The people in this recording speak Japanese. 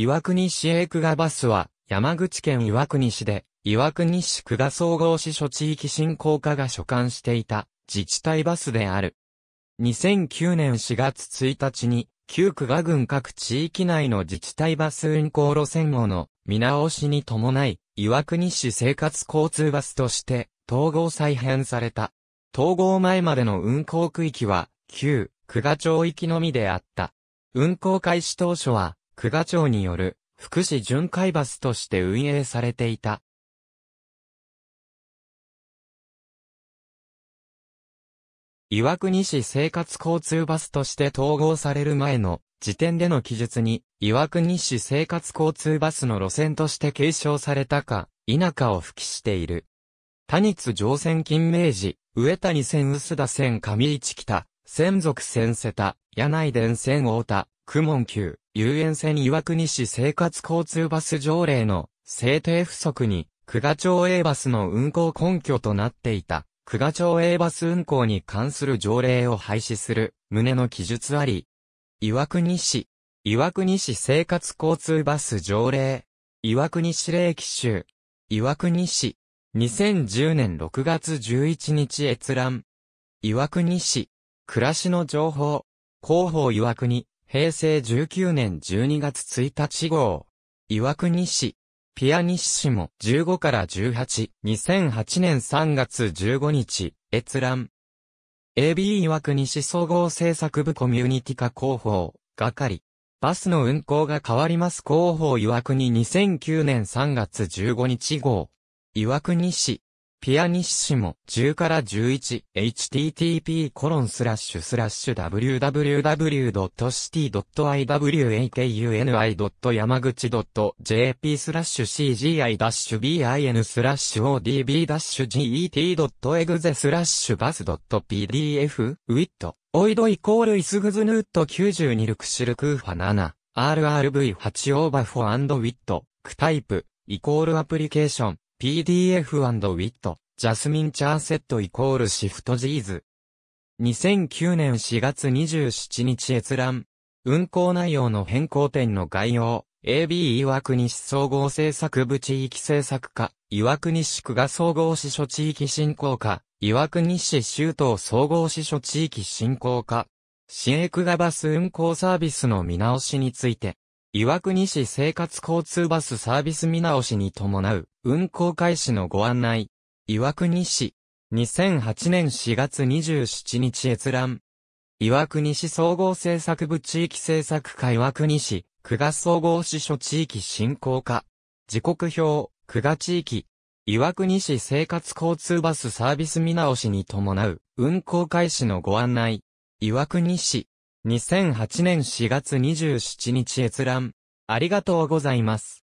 岩国市営区画バスは、山口県岩国市で、岩国市久我総合支所地域振興課が所管していた自治体バスである。2009年4月1日に、旧久我郡各地域内の自治体バス運行路線をの見直しに伴い、岩国市生活交通バスとして統合再編された。統合前までの運行区域は、旧久我町域のみであった。運行開始当初は、久賀町による福祉巡回バスとして運営されていた。岩国市生活交通バスとして統合される前の時点での記述に、岩国市生活交通バスの路線として継承されたか、否かを付記している。他日乗船金明寺、上谷線薄田線上市北、専属線瀬田、柳井田線大田、区門級、遊園線岩国市生活交通バス条例の制定不足に、久賀町 A バスの運行根拠となっていた、久賀町 A バス運行に関する条例を廃止する、旨の記述あり。岩国市、岩国市生活交通バス条例、岩国市令奇州、岩国市、2010年6月11日閲覧、岩国市、暮らしの情報、広報岩国、平成19年12月1日号。岩国市。ピアニッシモ15から18、2008年3月15日、閲覧。AB 岩国市総合制作部コミュニティ化広報、係。バスの運行が変わります広報岩国2009年3月15日号。岩国市。ピアニッシモ10から 11http://www.city.iwakuni.yamaguchi.jp コロスラッシュ cgi-bin スラッシュ odb-get.exe スラッシュバス .pdf ウィットオイドイコールイスグズヌート92ルクシルクーファ 7RRV8 オーバフォウィットクタイプイコールアプリケーション PDF&Wit、ジャスミン・チャーセットイコールシフトーズ。2009年4月27日閲覧。運行内容の変更点の概要。AB 岩国市総合政策部地域政策課、岩国市区が総合支所地域振興課、岩国市周東総合支所地域振興課、市営区がバス運行サービスの見直しについて、岩国市生活交通バスサービス見直しに伴う運行開始のご案内。岩国市。2008年4月27日閲覧。岩国市総合政策部地域政策課岩国市、区賀総合支所地域振興課。時刻表、区賀地域。岩国市生活交通バスサービス見直しに伴う運行開始のご案内。岩国市。2008年4月27日閲覧。ありがとうございます。